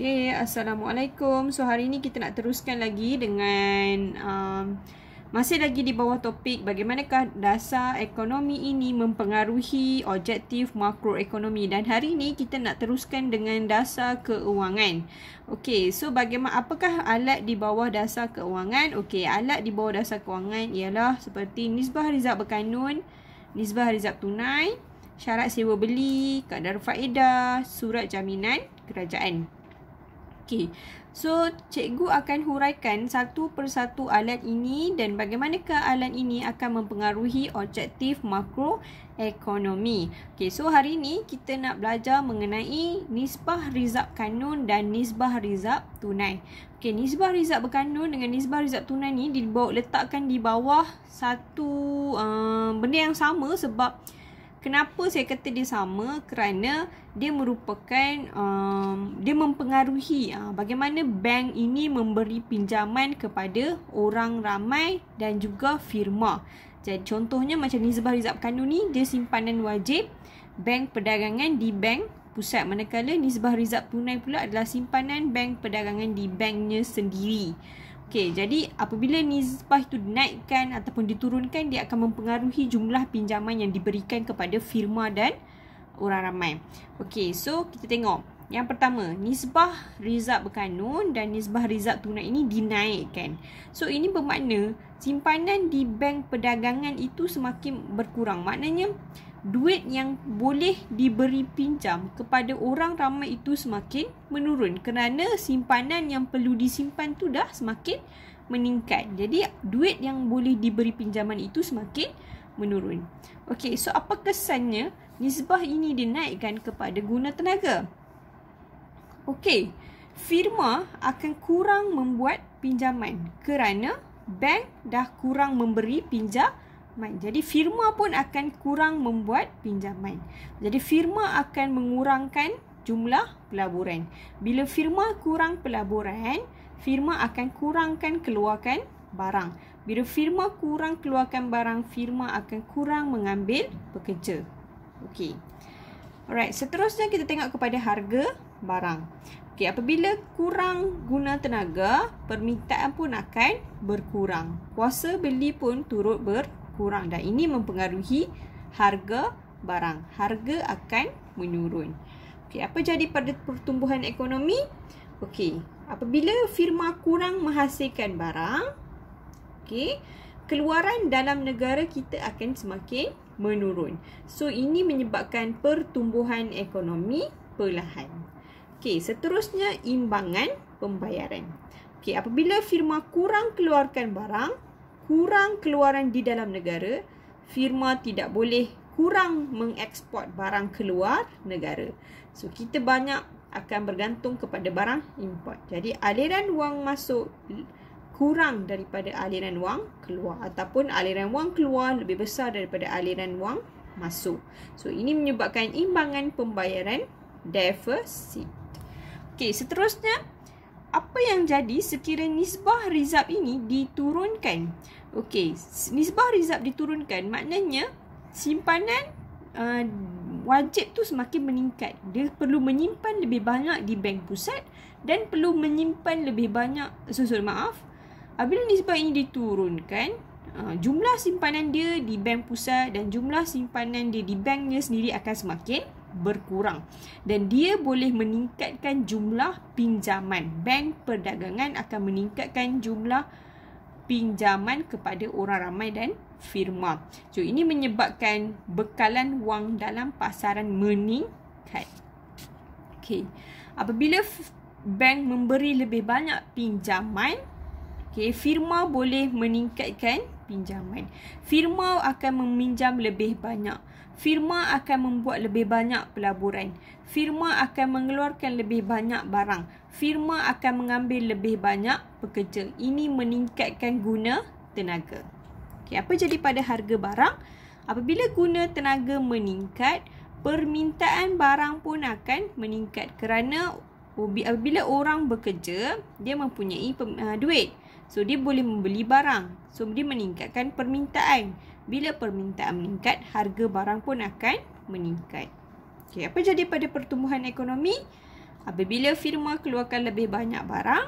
Okay, Assalamualaikum. So, hari ini kita nak teruskan lagi dengan um, masih lagi di bawah topik bagaimanakah dasar ekonomi ini mempengaruhi objektif makroekonomi dan hari ini kita nak teruskan dengan dasar keuangan. Okay, so bagaimana apakah alat di bawah dasar keuangan? Okay, alat di bawah dasar keuangan ialah seperti nisbah rizab berkanun, nisbah rizab tunai, syarat sewa beli, kadar faedah, surat jaminan, kerajaan. Okey. So, cikgu akan huraikan satu persatu alat ini dan bagaimanakah alat ini akan mempengaruhi objektif makroekonomi. Okey, so hari ini kita nak belajar mengenai nisbah rizab kanun dan nisbah rizab tunai. Okey, nisbah rizab berkanun dengan nisbah rizab tunai ni letakkan di bawah satu um, benda yang sama sebab... Kenapa saya kata dia sama? Kerana dia merupakan um, dia mempengaruhi uh, bagaimana bank ini memberi pinjaman kepada orang ramai dan juga firma. Jadi contohnya macam Nizbah Rizab Kanu ni dia simpanan wajib bank perdagangan di bank pusat manakala Nizbah Rizab Tunai pula adalah simpanan bank perdagangan di banknya sendiri. Okay, jadi apabila nisbah itu dinaikkan ataupun diturunkan, dia akan mempengaruhi jumlah pinjaman yang diberikan kepada firma dan orang ramai. Okay, so kita tengok. Yang pertama, nisbah rizab berkanun dan nisbah rizab tunai ini dinaikkan. So, ini bermakna simpanan di bank perdagangan itu semakin berkurang. Maknanya, duit yang boleh diberi pinjam kepada orang ramai itu semakin menurun kerana simpanan yang perlu disimpan tu dah semakin meningkat. Jadi duit yang boleh diberi pinjaman itu semakin menurun. Okey, so apa kesannya nisbah ini dinaikkan kepada guna tenaga? Okey, firma akan kurang membuat pinjaman kerana bank dah kurang memberi pinjaman pinjaman. Jadi firma pun akan kurang membuat pinjaman. Jadi firma akan mengurangkan jumlah pelaburan. Bila firma kurang pelaburan, firma akan kurangkan keluarkan barang. Bila firma kurang keluarkan barang, firma akan kurang mengambil pekerja. Okey. Alright, seterusnya kita tengok kepada harga barang. Okey, apabila kurang guna tenaga, permintaan pun akan berkurang. Kuasa beli pun turut ber berkurang dan ini mempengaruhi harga barang. Harga akan menurun. Okey, apa jadi pada pertumbuhan ekonomi? Okey, apabila firma kurang menghasilkan barang, okey, keluaran dalam negara kita akan semakin menurun. So ini menyebabkan pertumbuhan ekonomi perlahan. Okey, seterusnya imbangan pembayaran. Okey, apabila firma kurang keluarkan barang, kurang keluaran di dalam negara, firma tidak boleh kurang mengeksport barang keluar negara. So kita banyak akan bergantung kepada barang import. Jadi aliran wang masuk kurang daripada aliran wang keluar ataupun aliran wang keluar lebih besar daripada aliran wang masuk. So ini menyebabkan imbangan pembayaran deficit. Okey, seterusnya apa yang jadi sekiranya nisbah rizab ini diturunkan? Okey, nisbah rizab diturunkan maknanya simpanan uh, wajib tu semakin meningkat. Dia perlu menyimpan lebih banyak di bank pusat dan perlu menyimpan lebih banyak, so, sorry, maaf. Apabila nisbah ini diturunkan, uh, jumlah simpanan dia di bank pusat dan jumlah simpanan dia di banknya sendiri akan semakin berkurang dan dia boleh meningkatkan jumlah pinjaman. Bank perdagangan akan meningkatkan jumlah pinjaman kepada orang ramai dan firma. So ini menyebabkan bekalan wang dalam pasaran meningkat. Okey. Apabila bank memberi lebih banyak pinjaman, okey, firma boleh meningkatkan pinjaman. Firma akan meminjam lebih banyak. Firma akan membuat lebih banyak pelaburan. Firma akan mengeluarkan lebih banyak barang. Firma akan mengambil lebih banyak pekerja. Ini meningkatkan guna tenaga. Okay, apa jadi pada harga barang? Apabila guna tenaga meningkat, permintaan barang pun akan meningkat kerana bila orang bekerja, dia mempunyai ah, duit. So dia boleh membeli barang. So dia meningkatkan permintaan. Bila permintaan meningkat, harga barang pun akan meningkat. Okay, apa jadi pada pertumbuhan ekonomi? Apabila firma keluarkan lebih banyak barang,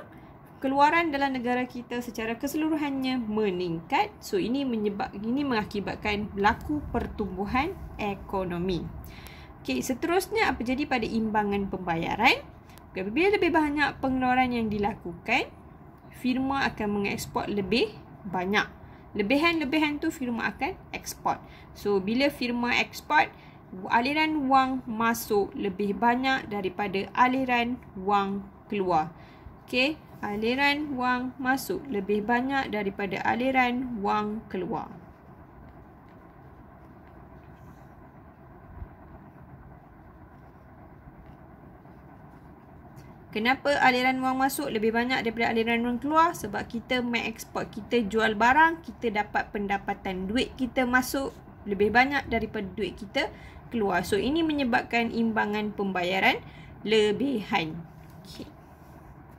keluaran dalam negara kita secara keseluruhannya meningkat. So ini menyebab ini mengakibatkan berlaku pertumbuhan ekonomi. Okey, seterusnya apa jadi pada imbangan pembayaran? Okay, apabila lebih banyak pengeluaran yang dilakukan, firma akan mengeksport lebih banyak. Lebihan-lebihan tu firma akan ekspor. So, bila firma ekspor, aliran wang masuk lebih banyak daripada aliran wang keluar. Okay, aliran wang masuk lebih banyak daripada aliran wang keluar. Kenapa aliran wang masuk lebih banyak daripada aliran wang keluar? Sebab kita make export, kita jual barang, kita dapat pendapatan duit kita masuk lebih banyak daripada duit kita keluar. So ini menyebabkan imbangan pembayaran lebihan. Okay.